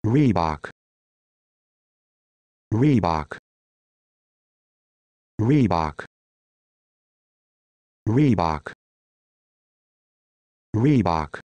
Reebok Reebok Reebok Reebok Reebok